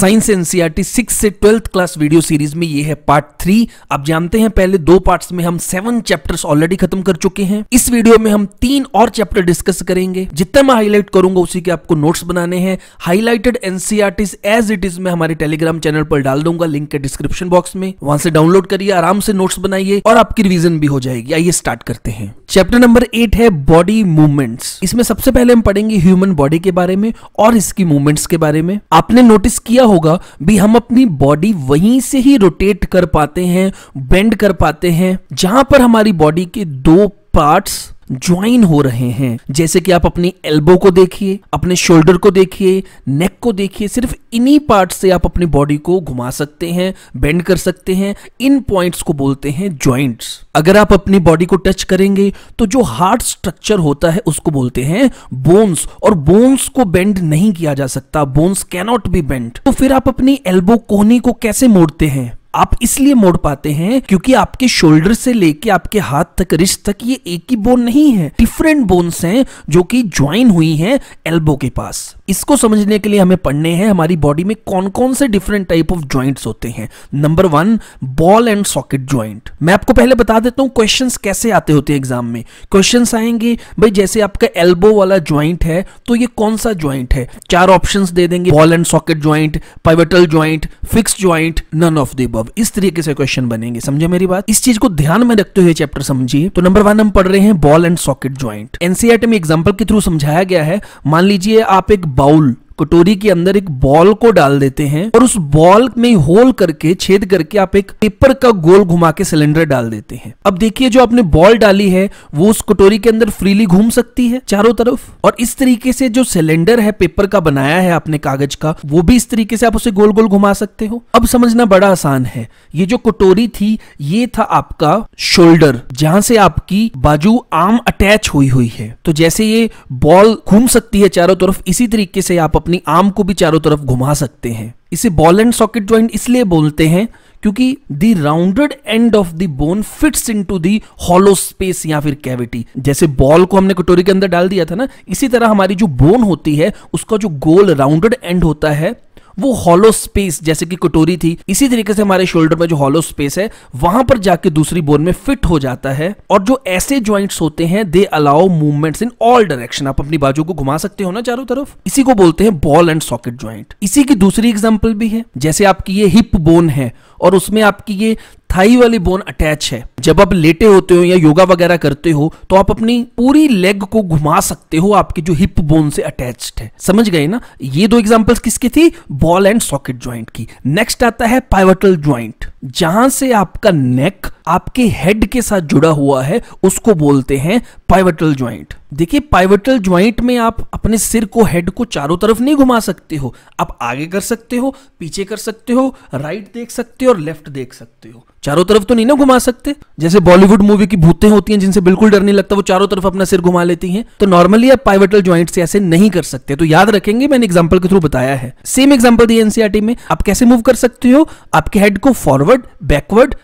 Science NCERT six से twelfth class video series में ये है पार्ट थ्री आप जानते हैं पहले दो पार्ट्स में हम सेवन चैप्टर्स ऑलरेडी खत्म कर चुके हैं इस वीडियो में हम तीन और चैप्टर डिस्कस करेंगे जितना मैं हाईलाइट करूंगा उसी के आपको नोट्स बनाने हैं highlighted NCERT as it is मैं हमारे टेलीग्राम चैनल पर डाल दूंगा लिंक के डिस्क्रिप्शन बॉक्स में वहां से डाउनलोड करिए आराम से नोट्स बनाइए और आपकी रिविजन भी हो जाएगी आइए स्टार्ट करते हैं चैप्टर नंबर एट है बॉडी मूवमेंट्स इसमें सबसे पहले हम पढ़ेंगे ह्यूमन बॉडी के बारे में और इसकी मूवमेंट्स के बारे में आपने नोटिस किया होगा भी हम अपनी बॉडी वहीं से ही रोटेट कर पाते हैं बेंड कर पाते हैं जहां पर हमारी बॉडी के दो पार्ट्स ज्वाइन हो रहे हैं जैसे कि आप अपनी एल्बो को देखिए अपने शोल्डर को देखिए नेक को देखिए सिर्फ इन्हीं पार्ट से आप अपनी बॉडी को घुमा सकते हैं बेंड कर सकते हैं इन पॉइंट्स को बोलते हैं ज्वाइंट्स अगर आप अपनी बॉडी को टच करेंगे तो जो हार्ट स्ट्रक्चर होता है उसको बोलते हैं बोन्स और बोन्स को बेंड नहीं किया जा सकता बोन्स कैनॉट बी बेंड तो फिर आप अपनी एल्बो कोहनी को कैसे मोड़ते हैं आप इसलिए मोड़ पाते हैं क्योंकि आपके शोल्डर से लेके आपके हाथ तक रिस्ट तक ये एक ही बोन नहीं है डिफरेंट बोन्स हैं जो कि ज्वाइन हुई हैं एल्बो के पास इसको समझने के लिए हमें पढ़ने हैं हमारी बॉडी में कौन कौन से डिफरेंट टाइप ऑफ ज्वाइंट्स होते हैं number one ball and socket joint मैं आपको पहले बता देता हूँ क्वेश्चन कैसे आते होते हैं एग्जाम में क्वेश्चन आएंगे भाई जैसे आपका एल्बो वाला ज्वाइंट है तो ये कौन सा ज्वाइंट है चार ऑप्शन दे देंगे ball and socket joint pivotal joint fix joint none of the अब इस तरीके से क्वेश्चन बनेंगे समझे मेरी बात इस चीज को ध्यान में रखते हुए चैप्टर समझिए तो नंबर वन हम पढ़ रहे हैं ball and socket joint NCERT में एग्जाम्पल के थ्रू समझाया गया है मान लीजिए आप एक बाउल कटोरी के अंदर एक बॉल को डाल देते हैं और उस बॉल में होल करके छेद करके आप एक पेपर का गोल घुमा के सिलेंडर डाल देते हैं अब देखिए जो आपने बॉल डाली है वो उस कटोरी के अंदर फ्रीली घूम सकती है चारों तरफ और इस तरीके से जो सिलेंडर है पेपर का बनाया है आपने कागज का वो भी इस तरीके से आप उसे गोल गोल घुमा सकते हो अब समझना बड़ा आसान है ये जो कटोरी थी ये था आपका शोल्डर जहां से आपकी बाजू आर्म अटैच हुई हुई है तो जैसे ये बॉल घूम सकती है चारों तरफ इसी तरीके से आप अपने अपनी आर्म को भी चारों तरफ घुमा सकते हैं इसे बॉल एंड सॉकेट ज्वाइंट इसलिए बोलते हैं क्योंकि the rounded end of the bone fits to the hollow space या फिर कैविटी जैसे बॉल को हमने कटोरी के अंदर डाल दिया था ना इसी तरह हमारी जो बोन होती है उसका जो गोल राउंडेड एंड होता है वो हॉलो स्पेस जैसे कि कटोरी थी इसी तरीके से हमारे शोल्डर में जो हॉलो स्पेस है वहां पर जाके दूसरी बोन में फिट हो जाता है और जो ऐसे ज्वाइंट्स होते हैं they allow movements in all direction आप अपनी बाजू को घुमा सकते हो ना चारों तरफ इसी को बोलते हैं बॉल एंड सॉकेट ज्वाइंट इसी की दूसरी एग्जाम्पल भी है जैसे आपकी ये हिप बोन है और उसमें आपकी ये थाई वाली बोन अटैच है जब आप लेटे होते हो या योगा वगैरह करते हो तो आप अपनी पूरी लेग को घुमा सकते हो आपकी जो हिप बोन से अटैच्ड है समझ गए ना ये दो एग्जांपल्स किसकी थी बॉल एंड सॉकेट ज्वाइंट की नेक्स्ट आता है पाइवटल ज्वाइंट जहां से आपका नेक आपके हेड के साथ जुड़ा हुआ है उसको बोलते हैं पाइवटल ज्वाइंट देखिए पाइवटल ज्वाइंट में आप अपने सिर को हेड को चारों तरफ नहीं घुमा सकते हो आप आगे कर सकते हो पीछे कर सकते हो राइट देख सकते हो और लेफ्ट देख सकते हो चारों तरफ तो नहीं ना घुमा सकते जैसे बॉलीवुड मूवी की भूतें होती हैं जिनसे बिल्कुल डर नहीं लगता वो चारों तरफ अपना सिर घुमा लेती हैं तो नॉर्मली आप पाइवटल ज्वाइंट से ऐसे नहीं कर सकते तो याद रखेंगे मैंने एग्जाम्पल के थ्रू बताया है सेम एग्जाम्पल दिया एनसीआर में आप कैसे मूव कर सकते हो आपके हेड को फॉरवर्ड फॉरवर्ड बैकवर्ड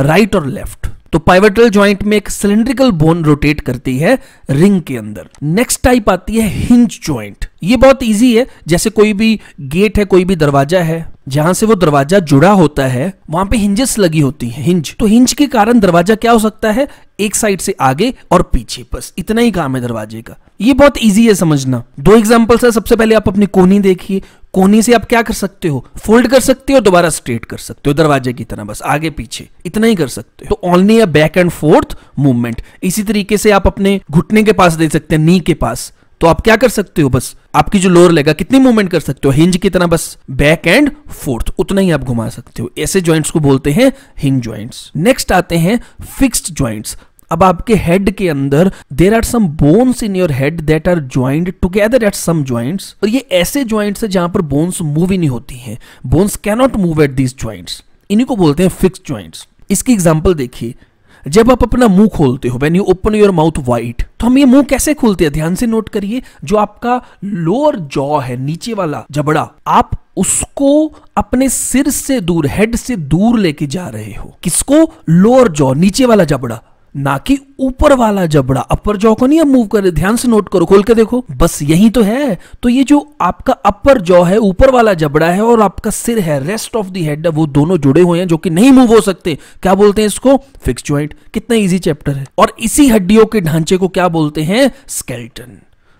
राइट और लेफ्ट तो पाइवेटल ज्वाइंट में एक सिलेंड्रिकल बोन रोटेट करती है रिंग के अंदर नेक्स्ट टाइप आती है हिंज ज्वाइंट ये बहुत इजी है जैसे कोई भी गेट है कोई भी दरवाजा है जहां से वो दरवाजा जुड़ा होता है वहां पे हिंजेस लगी होती है हिंज तो हिंज के कारण दरवाजा क्या हो सकता है एक साइड से आगे और पीछे बस इतना ही काम है दरवाजे का ये बहुत इजी है समझना दो एग्जाम्पल्स है सबसे पहले आप अपनी कोनी देखिए कोनी से आप क्या कर सकते हो फोल्ड कर सकते हो दोबारा स्ट्रेट कर सकते हो दरवाजे की तरह बस आगे पीछे इतना ही कर सकते हो तो only uh back and forth movement इसी तरीके से आप अपने घुटने के पास दे सकते हैं नी के पास तो आप क्या कर सकते हो बस आपकी जो लोअर लेगा कितनी मूवमेंट कर सकते हो हिंज की तरह बस बैक एंड फोर्थ उतना ही आप घुमा सकते हो ऐसे ज्वाइंट्स को बोलते हैं हिंज ज्वाइंट्स नेक्स्ट आते हैं फिक्स्ड ज्वाइंट्स अब आपके हेड के अंदर there are some bones in your head that are joint together at some joints और ये ऐसे ज्वाइंट्स है जहां पर बोन्स मूव ही नहीं होती हैं bones cannot move at these joints इन्हीं को बोलते हैं फिक्स ज्वाइंट्स इसकी एग्जाम्पल देखिए जब आप अपना मुंह खोलते हो when you open your mouth wide तो हम ये मुंह कैसे खोलते हैं ध्यान से नोट करिए जो आपका लोअर जॉ है नीचे वाला जबड़ा आप उसको अपने सिर से दूर हेड से दूर लेके जा रहे हो किसको लोअर जॉ नीचे वाला जबड़ा ना कि ऊपर वाला जबड़ा अपर जॉ को नहीं अब मूव करे ध्यान से नोट करो खोल के देखो बस यही तो है तो ये जो आपका अपर जॉ है ऊपर वाला जबड़ा है और आपका सिर है रेस्ट ऑफ दी हेड वो दोनों जुड़े हुए हैं जो कि नहीं मूव हो सकते क्या बोलते हैं इसको फिक्स ज्वाइंट कितना इजी चैप्टर है और इसी हड्डियों के ढांचे को क्या बोलते हैं skeleton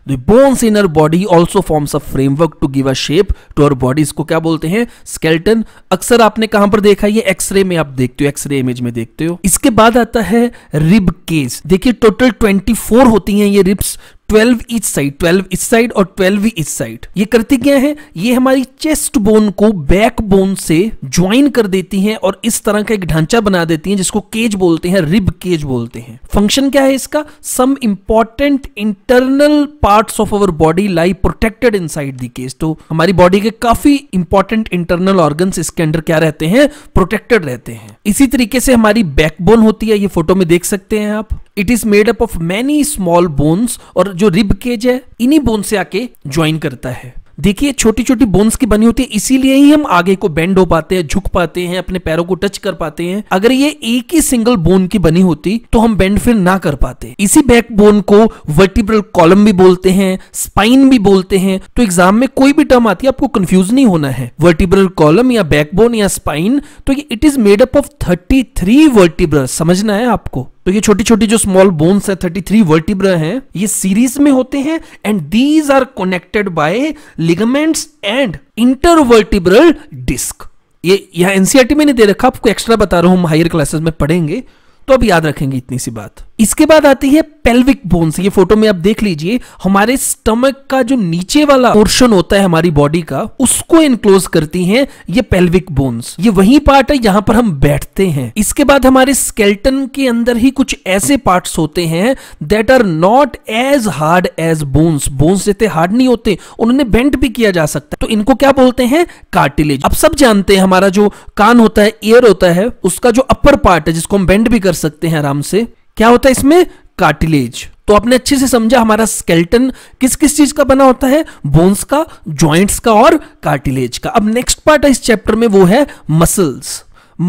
The bones in our body also forms a framework to give a shape to our body इसको क्या बोलते हैं skeleton अक्सर आपने कहां पर देखा ये X-ray में आप देखते हो X-ray image में देखते हो इसके बाद आता है rib cage. देखिए total 24 होती हैं ये ribs. Twelve each side twelve each side और ट्वेल्व इच साइड ये करती क्या है ये हमारी चेस्ट बोन को बैक बोन से ज्वाइन कर देती हैं और इस तरह का एक ढांचा बना देती हैं जिसको केज बोलते हैं रिब केज बोलते हैं फंक्शन क्या है इसका some important internal part of our body lie protected inside the cage तो हमारी बॉडी के काफी इंपॉर्टेंट इंटरनल ऑर्गन इसके अंडर क्या रहते हैं प्रोटेक्टेड रहते हैं इसी तरीके से हमारी बैकबोन होती है ये फोटो में देख सकते हैं आप it is made up of many small bones और जो रिब केज है इन्हीं बोन से आके ज्वाइन करता है देखिए छोटी छोटी बोन्स की बनी होती है इसीलिए ही हम आगे को बेंड हो पाते हैं झुक पाते हैं अपने पैरों को टच कर पाते हैं अगर ये एक ही सिंगल बोन की बनी होती तो हम बेंड फिर ना कर पाते इसी बैक बोन को वर्टिब्रल कॉलम भी बोलते हैं स्पाइन भी बोलते हैं तो एग्जाम में कोई भी टर्म आती है आपको कंफ्यूज नहीं होना है वर्टिब्रल कॉलम या बैकबोन या स्पाइन तो ये it is made up of thirty three vertebral समझना है आपको तो ये छोटी छोटी जो स्मॉल बोन्स है थर्टी थ्री वर्टिब्र है ये सीरीज में होते हैं and these are connected by ligaments and intervertebral disc ये यहां एनसीआरटी e में नहीं दे रखा आपको एक्स्ट्रा बता रहा हूं हम हायर क्लासेस में पढ़ेंगे तो अब याद रखेंगे इतनी सी बात इसके बाद आती है पेल्विक बोन्स ये फोटो में आप देख लीजिए हमारे स्टमक का जो नीचे वाला पोर्शन होता है हमारी बॉडी का उसको इनक्लोज करती हैं ये पेल्विक बोन्स ये वही पार्ट है यहाँ पर हम बैठते हैं इसके बाद हमारे स्केल्टन के अंदर ही कुछ ऐसे पार्ट्स होते हैं that are not as hard as bones bones जितने हार्ड नहीं होते उन्होंने बेंट भी किया जा सकता है तो इनको क्या बोलते हैं कार्टिलेज आप सब जानते हैं हमारा जो कान होता है ईयर होता है उसका जो अपर पार्ट है जिसको हम बेंड भी कर सकते हैं आराम से क्या होता है इसमें कार्टिलेज तो आपने अच्छे से समझा हमारा स्केल्टन किस किस चीज का बना होता है बोन्स का ज्वाइंट्स का और कार्टिलेज का अब नेक्स्ट पार्ट है इस चैप्टर में वो है मसल्स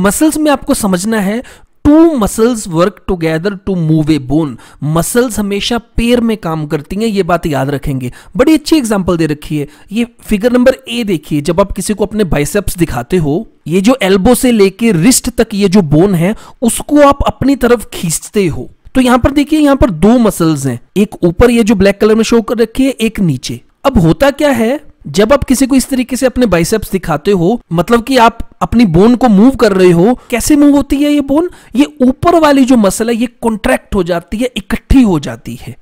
मसल्स में आपको समझना है two muscles work together to move a bone muscles हमेशा पेयर में काम करती हैं ये बात याद रखेंगे बड़ी अच्छी एग्जांपल दे रखी है ये फिगर नंबर ए देखिए जब आप किसी को अपने बाइसेप्स दिखाते हो ये जो एल्बो से लेके रिस्ट तक ये जो बोन है उसको आप अपनी तरफ खींचते हो तो यहां पर देखिए यहां पर दो मसल्स हैं एक ऊपर ये जो ब्लैक कलर में शो कर रखी है एक नीचे अब होता क्या है जब आप किसी को इस तरीके से अपने बाइसेप्स दिखाते हो मतलब कि आप अपनी बोन को मूव कर रहे हो कैसे मूव होती है ये बोन ये ऊपर वाली जो मसल है ये कॉन्ट्रैक्ट हो जाती है इकट्ठी हो जाती है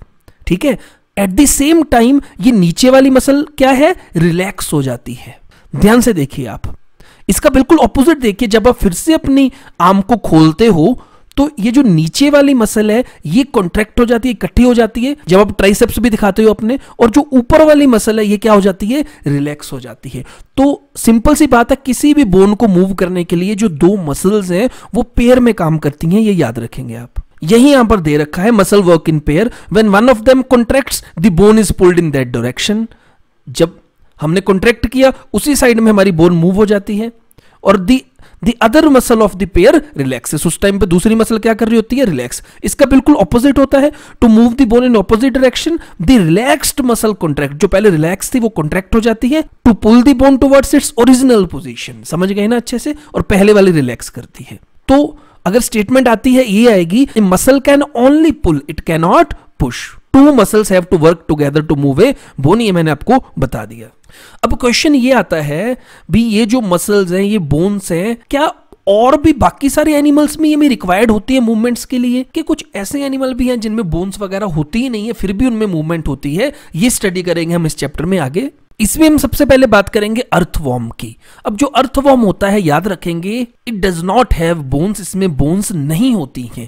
ठीक है एट द सेम टाइम ये नीचे वाली मसल क्या है रिलैक्स हो जाती है ध्यान से देखिए आप इसका बिल्कुल ऑपोजिट देखिए जब आप फिर से अपनी आम को खोलते हो तो ये जो नीचे वाली मसल है ये कॉन्ट्रैक्ट हो जाती है इकट्ठी हो जाती है जब आप ट्राइसेप्स भी दिखाते हो अपने और जो ऊपर वाली मसल है ये क्या हो जाती है रिलैक्स हो जाती है तो सिंपल सी बात है किसी भी बोन को मूव करने के लिए जो दो मसल्स हैं वो पेयर में काम करती हैं ये याद रखेंगे आप यही यहां पर दे रखा है muscle work in pair when one of them contract the bone is pulled in that direction जब हमने कॉन्ट्रैक्ट किया उसी साइड में हमारी बोन मूव हो जाती है और the the other muscle of the pair relaxes उस टाइम पे दूसरी मसल क्या कर रही होती है रिलैक्स इसका बिल्कुल ऑपोजिट होता है to move the bone in opposite direction the relaxed muscle contract जो पहले रिलैक्स थी वो कॉन्ट्रैक्ट हो जाती है to pull the bone towards its original position समझ गए ना अच्छे से और पहले वाली रिलैक्स करती है तो अगर स्टेटमेंट आती है ये आएगी muscle can only pull it cannot push two muscles have to work together to move a bone ये मैंने आपको बता दिया अब क्वेश्चन ये आता है भी ये जो मसल्स हैं ये बोन्स हैं क्या और भी बाकी सारे एनिमल्स में ये में रिक्वायर्ड होती है मूवमेंट्स के लिए कि कुछ ऐसे एनिमल भी हैं जिनमें बोन्स वगैरह होती ही नहीं है फिर भी उनमें मूवमेंट होती है ये स्टडी करेंगे हम इस चैप्टर में आगे इसमें हम सबसे पहले बात करेंगे अर्थवॉर्म की अब जो अर्थवॉर्म होता है याद रखेंगे it does not have bones इसमें बोन्स नहीं होती हैं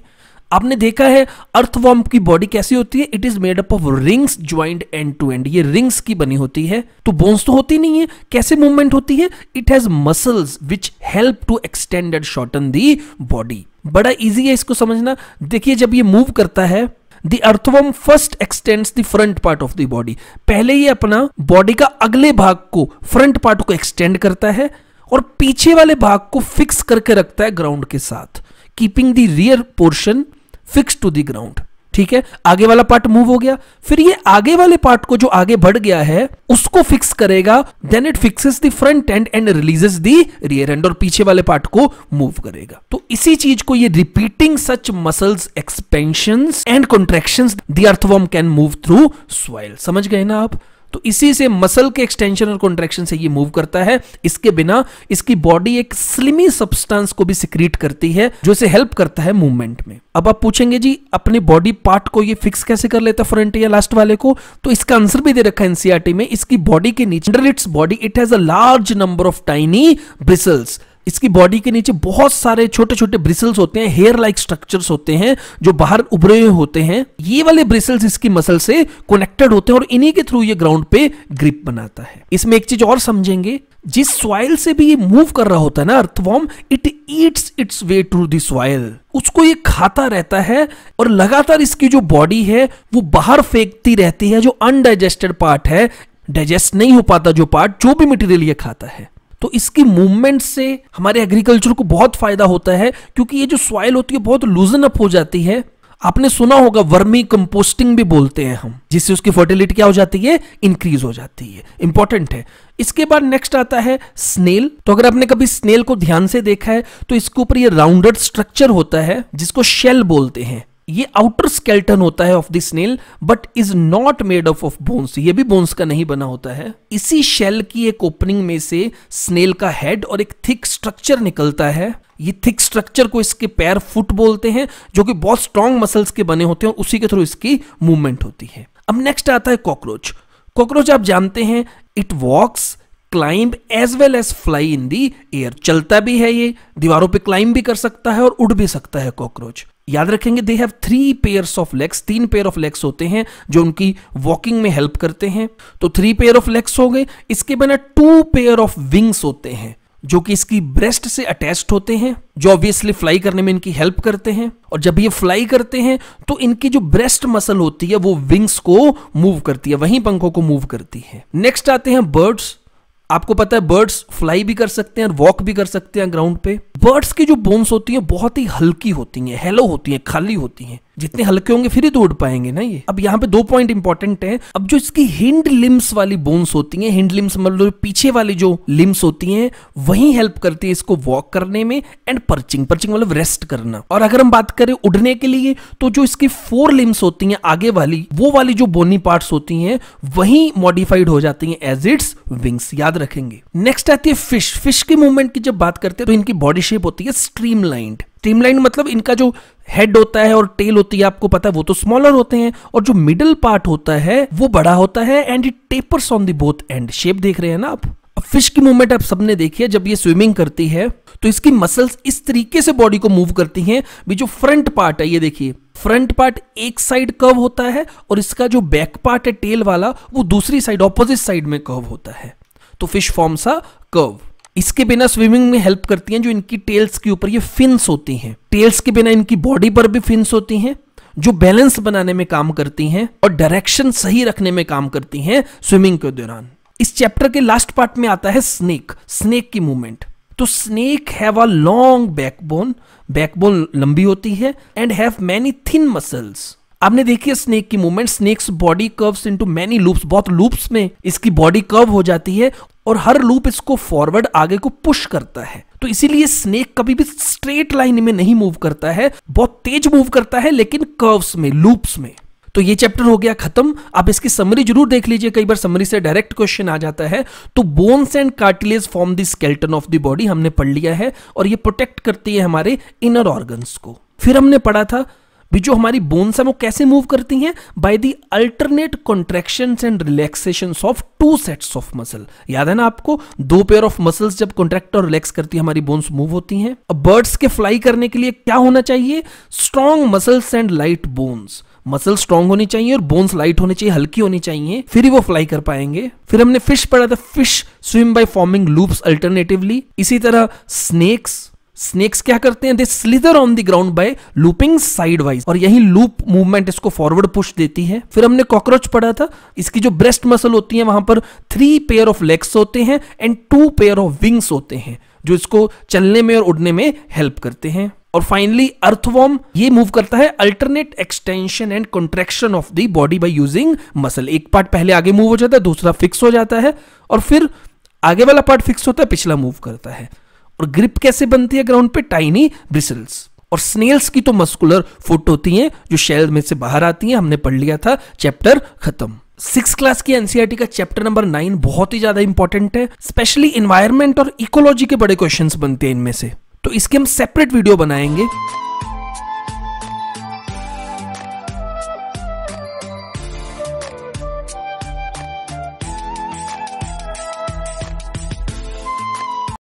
आपने देखा है अर्थवॉर्म की बॉडी कैसी होती है it is made up of rings joint end to end ये रिंग्स की बनी होती है तो बोन्स तो होती नहीं है कैसे मूवमेंट होती है it has muscles which help to extend and shorten the body बड़ा इजी है इसको समझना देखिए जब ये मूव करता है the earthworm first extends the front part of the body पहले ये अपना बॉडी का अगले भाग को फ्रंट पार्ट को एक्सटेंड करता है और पीछे वाले भाग को फिक्स करके रखता है ग्राउंड के साथ keeping the rear portion fix to the ground ठीक है आगे वाला पार्ट मूव हो गया फिर ये आगे वाले पार्ट को जो आगे बढ़ गया है उसको फिक्स करेगा then it fixes the front end and releases the rear end और पीछे वाले पार्ट को मूव करेगा तो इसी चीज को ये repeating such muscles expansion and contraction the earthworm can move through soil समझ गए ना आप तो इसी से मसल के एक्सटेंशन और कॉन्ट्रेक्शन से ये मूव करता है इसके बिना इसकी बॉडी एक स्लिमी सब्सटेंस को भी सिक्रीट करती है जो इसे हेल्प करता है मूवमेंट में अब आप पूछेंगे जी अपने बॉडी पार्ट को ये फिक्स कैसे कर लेता फ्रंट या लास्ट वाले को तो इसका आंसर भी दे रखा है एनसीआरटी में इसकी बॉडी के नीचे under its body it has a large number of tiny bristles इसकी बॉडी के नीचे बहुत सारे छोटे छोटे ब्रिसल्स होते हैं हेयर लाइक स्ट्रक्चर्स होते हैं जो बाहर उभरे हुए होते हैं ये वाले ब्रिसल्स इसकी मसल से कनेक्टेड होते हैं और इन्हीं के थ्रू ये ग्राउंड पे ग्रिप बनाता है इसमें एक चीज और समझेंगे जिस सॉइल से भी ये मूव कर रहा होता है ना earthworm it eats its way to soil उसको ये खाता रहता है और लगातार इसकी जो बॉडी है वो बाहर फेंकती रहती है जो अनडाइजेस्टेड पार्ट है डाइजेस्ट नहीं हो पाता जो पार्ट जो भी मटेरियल ये खाता है तो इसकी मूवमेंट से हमारे एग्रीकल्चर को बहुत फायदा होता है क्योंकि ये जो सॉइल होती है बहुत लूजन अप हो जाती है आपने सुना होगा वर्मी कंपोस्टिंग भी बोलते हैं हम जिससे उसकी फर्टिलिटी क्या हो जाती है इंक्रीज हो जाती है इंपॉर्टेंट है इसके बाद नेक्स्ट आता है स्नेल तो अगर आपने कभी स्नेल को ध्यान से देखा है तो इसके ऊपर ये राउंडेड स्ट्रक्चर होता है जिसको शेल बोलते हैं ये आउटर स्केल्टन होता है of the snail but is not made of of bones ये भी बोन्स का नहीं बना होता है इसी शेल की एक ओपनिंग में से स्नेल का हेड और एक थिक स्ट्रक्चर निकलता है ये थिक स्ट्रक्चर को इसके पैर फुट बोलते हैं जो कि बहुत स्ट्रांग मसल्स के बने होते हैं और उसी के थ्रू इसकी मूवमेंट होती है अब नेक्स्ट आता है कॉकरोच कॉकरोच आप जानते हैं it walks climb as well as fly in the air चलता भी है ये दीवारों पे क्लाइंब भी कर सकता है और उड़ भी सकता है कॉकरोच याद रखेंगे they have three pair of legs तीन पेयर ऑफ लेग्स होते हैं जो उनकी वॉकिंग में हेल्प करते हैं तो थ्री पेयर ऑफ लेग्स हो गए इसके बिना टू पेयर ऑफ विंग्स होते हैं जो कि इसकी ब्रेस्ट से अटैच होते हैं जो ऑब्वियसली फ्लाई करने में इनकी हेल्प करते हैं और जब ये फ्लाई करते हैं तो इनकी जो ब्रेस्ट मसल होती है वो विंग्स को मूव करती है वहीं पंखों को मूव करती है नेक्स्ट आते हैं बर्ड्स आपको पता है बर्ड्स फ्लाई भी कर सकते हैं और वॉक भी कर सकते हैं ग्राउंड पे बर्ड्स की जो बोन्स होती हैं बहुत ही हल्की होती हैं हेलो होती हैं खाली होती हैं जितने हल्के होंगे फिर ही तो उड़ पाएंगे ना ये अब यहाँ पे दो पॉइंट इंपॉर्टेंट है अब जो इसकी हिंड लिम्स वाली बोन्स होती है हिंड लिम्स मतलब पीछे वाली जो लिम्स होती है वही हेल्प करती है इसको वॉक करने में एंड पर्चिंग पर्चिंग मतलब रेस्ट करना और अगर हम बात करें उड़ने के लिए तो जो इसकी फोर लिम्स होती हैं आगे वाली वो वाली जो बोनी पार्ट होती है वही मॉडिफाइड हो जाती है एज इट्स विंग्स याद रखेंगे नेक्स्ट आती है फिश फिश के मूवमेंट की जब बात करते हैं तो इनकी बॉडी शेप होती है स्ट्रीमलाइंड स्ट्रीमलाइन मतलब इनका जो हेड होता है और टेल होती है आपको पता है वो तो स्मॉलर होते हैं और जो मिडल पार्ट होता है वो बड़ा होता है and it tapers on the both end shape देख रहे हैं ना आप फिश की मूवमेंट आप सबने देखी है जब ये स्विमिंग करती है तो इसकी मसल्स इस तरीके से बॉडी को मूव करती हैं भी जो फ्रंट पार्ट है ये देखिए फ्रंट पार्ट एक साइड कर्व होता है और इसका जो बैक पार्ट है टेल वाला वो दूसरी साइड ऑपोजिट साइड में कर्व होता है तो फिश फॉर्म सा कर्व इसके बिना स्विमिंग में हेल्प करती हैं जो इनकी टेल्स के ऊपर ये फिन्स होती हैं टेल्स के बिना इनकी बॉडी पर भी फिन्स होती हैं जो बैलेंस बनाने में काम करती हैं और डायरेक्शन सही रखने में काम करती हैं स्विमिंग के दौरान इस चैप्टर के लास्ट पार्ट में आता है स्नेक स्नेक की मूवमेंट तो snake have a long backbone backbone लंबी होती है and have many thin muscles आपने देखी स्नेक की movement snakes body curves into many loops बहुत लूप्स में इसकी बॉडी कर्व हो जाती है और हर लूप इसको फॉरवर्ड आगे को पुश करता है तो इसीलिए स्नेक कभी भी स्ट्रेट लाइन में नहीं मूव करता है बहुत तेज मूव करता है लेकिन कर्व्स में लूप्स में तो ये चैप्टर हो गया खत्म आप इसकी समरी जरूर देख लीजिए कई बार समरी से डायरेक्ट क्वेश्चन आ जाता है तो bones and cartilage form the skeleton of the body हमने पढ़ लिया है और ये प्रोटेक्ट करती है हमारे इनर ऑर्गन्स को फिर हमने पढ़ा था भी जो हमारी बोन्स हैं वो कैसे मूव करती हैं by the alternate contraction and relaxation of two sets of muscle याद है ना आपको दो पेयर ऑफ मसल्स जब कॉन्ट्रैक्ट और रिलैक्स करती है हमारी बोन्स मूव होती हैं अब बर्ड्स के फ्लाई करने के लिए क्या होना चाहिए strong muscles and light bones muscle strong होनी चाहिए और बोन्स लाइट होनी चाहिए हल्की होनी चाहिए फिर ही वो फ्लाई कर पाएंगे फिर हमने फिश पढ़ा था fish swim by forming loops alternatively इसी तरह स्नेक्स स्नेक्स क्या करते हैं they slither on the ground by looping side wise और यही लूप मूवमेंट इसको फॉरवर्ड पुश देती है फिर हमने कॉकरोच पढ़ा था इसकी जो ब्रेस्ट मसल होती है वहां पर थ्री पेयर ऑफ लेग्स होते हैं and two pair of wings होते हैं जो इसको चलने में और उड़ने में हेल्प करते हैं और फाइनली अर्थवॉर्म ये मूव करता है alternate extension and contraction of the body by using muscle एक पार्ट पहले आगे मूव हो जाता है दूसरा फिक्स हो जाता है और फिर आगे वाला पार्ट फिक्स होता है पिछला मूव करता है और ग्रिप कैसे बनती है ग्राउंड पे टाइनी ब्रिसल्स और स्नेल्स की तो मस्कुलर फुट होती हैं जो शेल में से बाहर आती हैं हमने पढ़ लिया था चैप्टर खत्म सिक्स क्लास की एनसीईआरटी e का चैप्टर नंबर नाइन बहुत ही ज्यादा इंपॉर्टेंट है स्पेशली इन्वायरमेंट और इकोलॉजी के बड़े क्वेश्चन बनते हैं इनमें से तो इसके हम सेपरेट वीडियो बनाएंगे